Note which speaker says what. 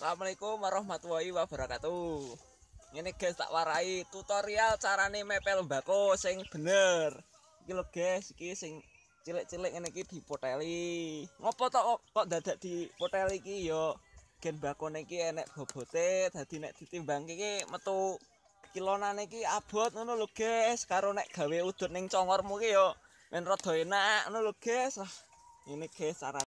Speaker 1: Assalamualaikum warahmatullahi wabarakatuh. Ini guys tak warai tutorial carane mepel mbako sing bener. Iki lho guys, iki sing cilik-cilik ngene iki dipoteli. Ngopo tok kok dadak dipoteli iki yo gen bakone iki enek bobote dadi nek ditimbang iki metu kilonane iki abot ngono lho guys, karo nek gawe udut ning congormu iki yo men rada enak ngono lho guys. Ini guys